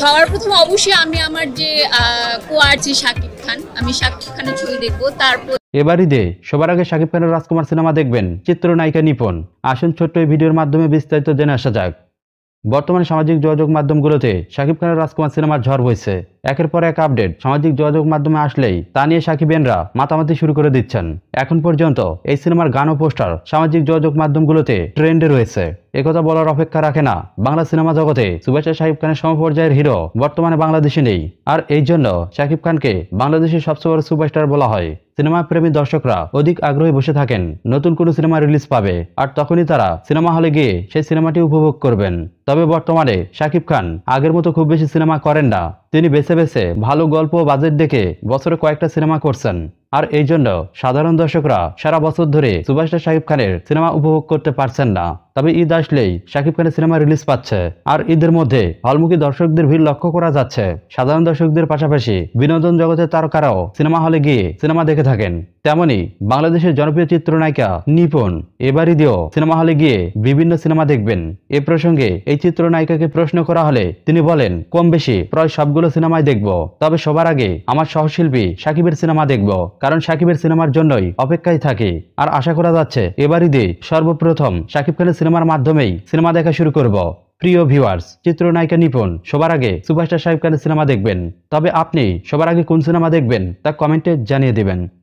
সবার প্রথম অবশ্যই আমি আমার যে কোয়ার্চি সাকিব খান আমি সাকিব খানের ছবি দেখবো তারপর এবার ঈদে সবার আগে সাকিব খানের রাজকুমার সিনেমা দেখবেন চিত্রনায়িকা নিপন আসুন ছোট্ট এই ভিডিওর মাধ্যমে বিস্তারিত জেনে আসা যাক বর্তমানে সামাজিক যোগাযোগ মাধ্যমগুলোতে সাকিব খানের রাজকুমার সিনেমার ঝড় বইছে একের পর এক আপডেট সামাজিক যোগাযোগ মাধ্যমে আসলেই তা নিয়ে এনরা মাতামাতি শুরু করে দিচ্ছেন এখন পর্যন্ত এই সিনেমার গান ও পোস্টার সামাজিক যোগাযোগ মাধ্যমগুলোতে ট্রেন্ডে রয়েছে একথা বলার অপেক্ষা রাখে না বাংলা সিনেমা জগতে সুভাষা সাহিব খানের সমপর্যায়ের হিরো বর্তমানে বাংলাদেশে নেই আর এই জন্য সাকিব খানকে বাংলাদেশের সবচেয়ে বড় সুপারস্টার বলা হয় সিনেমা প্রেমী দর্শকরা অধিক আগ্রহে বসে থাকেন নতুন কোনো সিনেমা রিলিজ পাবে আর তখনই তারা সিনেমা হলে গিয়ে সেই সিনেমাটি উপভোগ করবেন তবে বর্তমানে শাকিব খান আগের মতো খুব বেশি সিনেমা করেন না তিনি বেছে বেছে ভালো গল্প বাজেট দেখে বছরে কয়েকটা সিনেমা করছেন আর এই জন্য সাধারণ দর্শকরা সারা বছর ধরে সুভাষটা শাহিব খানের সিনেমা উপভোগ করতে পারছেন না তবে ঈদ আসলেই শাকিব খানের সিনেমা রিলিজ পাচ্ছে আর ঈদের মধ্যে হলমুখী দর্শকদের ভিড় লক্ষ্য করা যাচ্ছে সাধারণ দর্শকদের পাশাপাশি বিনোদন জগতের তারকারাও সিনেমা হলে গিয়ে সিনেমা দেখে থাকেন তেমনি বাংলাদেশের জনপ্রিয় চিত্রনায়িকা নিপুণ এবার ঈদেও সিনেমা হলে গিয়ে বিভিন্ন সিনেমা দেখবেন এ প্রসঙ্গে এই চিত্রনায়িকাকে প্রশ্ন করা হলে তিনি বলেন কম বেশি প্রায় সবগুলো সিনেমায় দেখব তবে সবার আগে আমার সহশিল্পী সাকিবের সিনেমা দেখব কারণ সাকিবের সিনেমার জন্যই অপেক্ষায় থাকি আর আশা করা যাচ্ছে এবারই দিয়ে সর্বপ্রথম সাকিব খানের সিনেমার মাধ্যমেই সিনেমা দেখা শুরু করব প্রিয় ভিউয়ার্স চিত্রনায়িকা নিপুণ সবার আগে সুভাষটা সাহেব খানের সিনেমা দেখবেন তবে আপনি সবার আগে কোন সিনেমা দেখবেন তা কমেন্টে জানিয়ে দেবেন